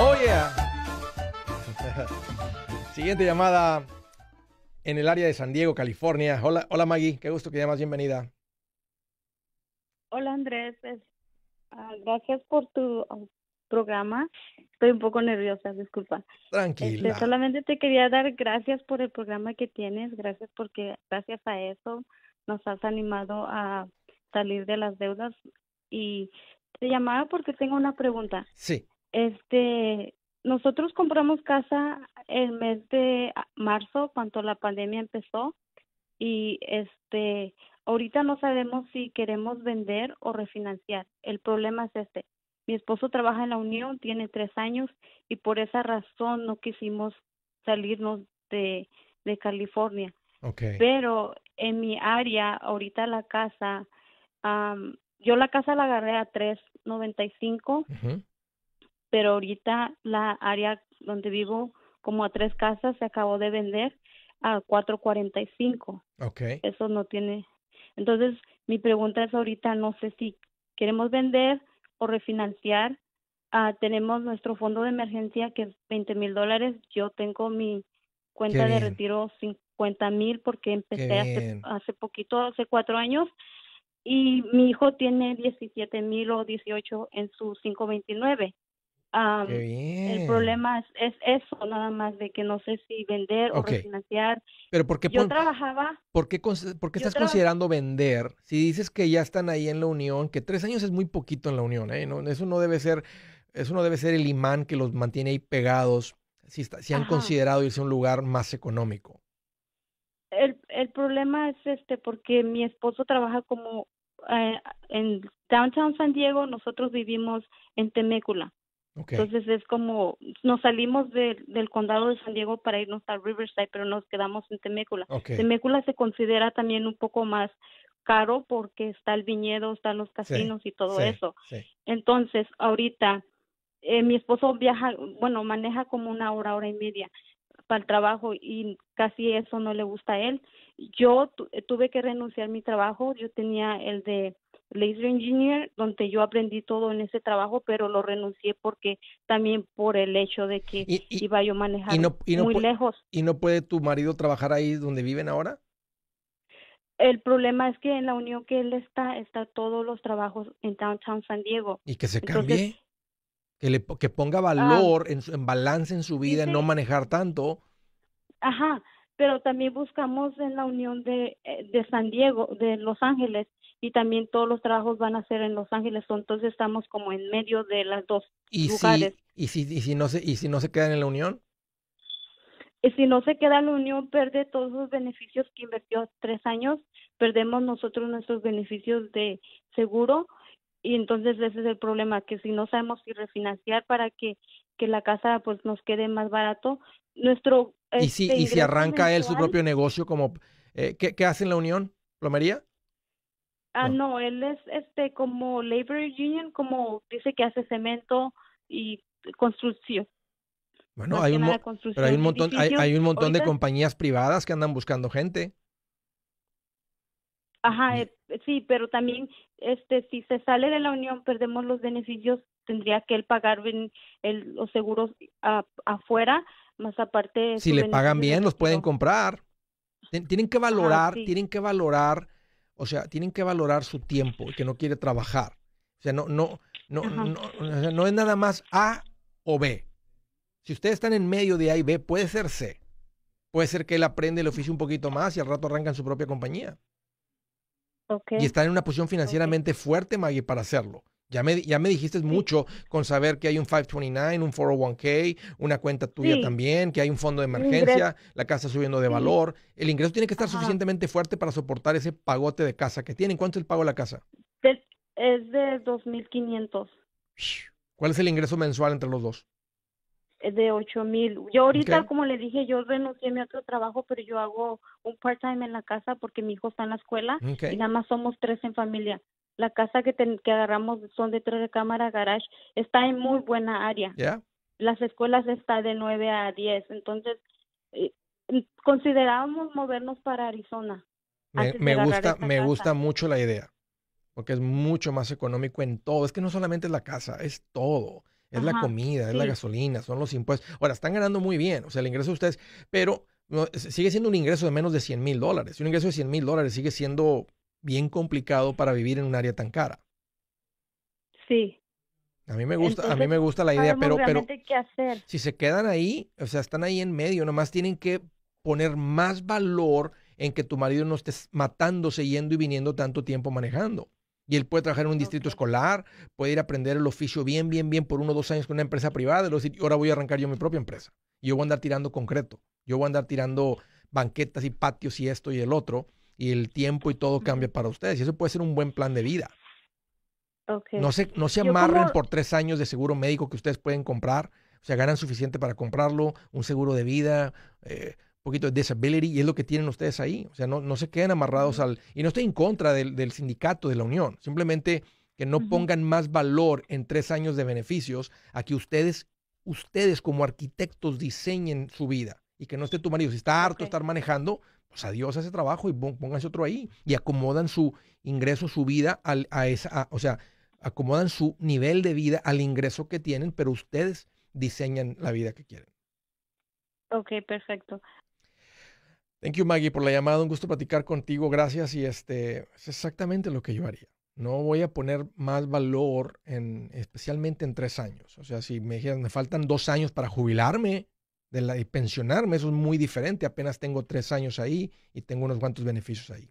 Oh Siguiente llamada en el área de San Diego, California. Hola, hola Maggie, qué gusto que llamas, bienvenida. Hola Andrés, ah, gracias por tu ah, programa. Estoy un poco nerviosa, disculpa. Tranquila. Este, solamente te quería dar gracias por el programa que tienes, gracias porque gracias a eso nos has animado a salir de las deudas y te llamaba porque tengo una pregunta. Sí. Este, nosotros compramos casa el mes de marzo cuando la pandemia empezó y este ahorita no sabemos si queremos vender o refinanciar. El problema es este. Mi esposo trabaja en la Unión, tiene tres años y por esa razón no quisimos salirnos de, de California. Pero en mi área, ahorita la casa, yo la casa la agarré a 395 y cinco pero ahorita la área donde vivo, como a tres casas, se acabó de vender a 4.45. Ok. Eso no tiene. Entonces, mi pregunta es ahorita, no sé si queremos vender o refinanciar. Ah, tenemos nuestro fondo de emergencia que es 20 mil dólares. Yo tengo mi cuenta de retiro 50 mil porque empecé hace, hace poquito, hace cuatro años. Y mi hijo tiene 17 mil o 18 en su 529. El problema es, eso, nada más de que no sé si vender o refinanciar Pero ¿por yo trabajaba, ¿por qué, estás considerando vender? Si dices que ya están ahí en la unión, que tres años es muy poquito en la unión, ¿eh? no, eso no debe ser, eso no debe ser el imán que los mantiene ahí pegados. Si, han considerado irse a un lugar más económico. El, problema es este, porque mi esposo trabaja como eh, en Downtown San Diego, nosotros vivimos en Temécula. Entonces es como, nos salimos del condado de San Diego para irnos a Riverside, pero nos quedamos en Temécula. Temécula se considera también un poco más caro porque está el viñedo, están los casinos y todo eso. Entonces, ahorita, eh, mi esposo viaja, bueno, maneja como una hora, hora y media para el trabajo y casi eso no le gusta a él. Yo tuve que renunciar mi trabajo, yo tenía el de laser engineer, donde yo aprendí todo en ese trabajo, pero lo renuncié porque también por el hecho de que iba yo a manejar muy lejos. ¿Y no puede tu marido trabajar ahí donde viven ahora? El problema es que en la unión que él está, está todos los trabajos en Downtown San Diego. Y que se cambie, que, le, que ponga ah. valor, en, balance en su vida, no manejar tanto. Ajá, pero también buscamos en la unión eh, de, San Diego, de Los Ángeles, y también todos los trabajos van a ser en Los Ángeles, entonces estamos como en medio de las dos ¿Y lugares. Si, y, si, si no se, ¿Y si no se quedan en la unión? Y eh, si no se queda en la unión, perde todos los beneficios que invirtió tres años, perdemos nosotros nuestros beneficios de seguro, y entonces ese es el problema, que si no sabemos si refinanciar para que que la casa pues nos quede más barato. Nuestro y si este, y si arranca él su propio negocio como eh, ¿qué, hace en la unión? ¿Plomería? Ah, no. él es este como labor union, como dice que hace cemento y construcción. Bueno, hay un, hay un montón, hay, un montón de compañías privadas que andan buscando gente. Ajá, eh, sí, pero también este si se sale de la unión perdemos los beneficios tendría que él pagar los seguros afuera, más aparte... Si le pagan bien, los pueden comprar. Tienen que ah, valorar, tienen que valorar, o sea, tienen que valorar su tiempo, y que no quiere trabajar. O sea, no, no, no, no, no es nada más A o B. Si ustedes están en medio de A y B, puede ser C. Puede ser que él aprende el oficio un poquito más y al rato arranca en su propia compañía. Y están en una posición financieramente fuerte, Maggie, para hacerlo. Ya me, ya me dijiste mucho con saber que hay un 529, un 401k, una cuenta tuya también, que hay un fondo de emergencia, la casa subiendo de valor. El ingreso tiene que estar suficientemente fuerte para soportar ese pagote de casa que tienen. ¿Cuánto es el pago de la casa? De, es de 2.500. ¿Cuál es el ingreso mensual entre los dos? Es eh, de $8,000. Yo ahorita, como le dije, yo renuncié a mi otro trabajo, pero yo hago un part-time en la casa porque mi hijo está en la escuela y nada más somos tres en familia la casa que, agarramos son de tres cámara garage, está en muy buena área. Las escuelas están de 9 a 10, entonces eh, considerábamos movernos para Arizona. Me, gusta, me gusta mucho la idea, porque es mucho más económico en todo. Es que no solamente es la casa, es todo. Es la comida, es la gasolina, son los impuestos. Ahora, están ganando muy bien, o sea, el ingreso de ustedes, pero sigue siendo un ingreso de menos de 100 mil dólares. Un ingreso de 100 mil dólares sigue siendo bien complicado para vivir en un área tan cara. Sí. A mí me gusta, a mí me gusta la idea, pero, pero hacer. si se quedan ahí, o sea, están ahí en medio, nomás tienen que poner más valor en que tu marido no esté matándose yendo y viniendo tanto tiempo manejando. Y él puede trabajar en un distrito escolar, puede ir a aprender el oficio bien, bien, bien por uno o dos años con una empresa privada, y decir, ahora voy a arrancar yo mi propia empresa. Yo voy a andar tirando concreto, yo voy a andar tirando banquetas y patios y esto y el otro, y el tiempo y todo cambia para ustedes. Y eso puede ser un buen plan de vida. No se, no se amarren por tres años de seguro médico que ustedes pueden comprar. O sea, ganan suficiente para comprarlo, un seguro de vida, un eh, poquito de disability, y es lo que tienen ustedes ahí. O sea, no, no se queden amarrados al... Y no estoy en contra del, sindicato, de la unión. Simplemente que no pongan más valor en tres años de beneficios a que ustedes, ustedes como arquitectos diseñen su vida y que no esté tu marido. Si está harto de estar manejando, pues adiós a ese trabajo y pónganse otro ahí. Y acomodan su ingreso, su vida a esa, o sea, acomodan su nivel de vida al ingreso que tienen, pero ustedes diseñan la vida que quieren. Ok, perfecto. Thank you, Maggie, por la llamada. Un gusto platicar contigo. Gracias. Y este es exactamente lo que yo haría. No voy a poner más valor en, especialmente en tres años. O sea, si me dijeran, me faltan dos años para jubilarme, de pensionarme, eso es muy diferente. Apenas tengo tres años ahí y tengo unos cuantos beneficios ahí.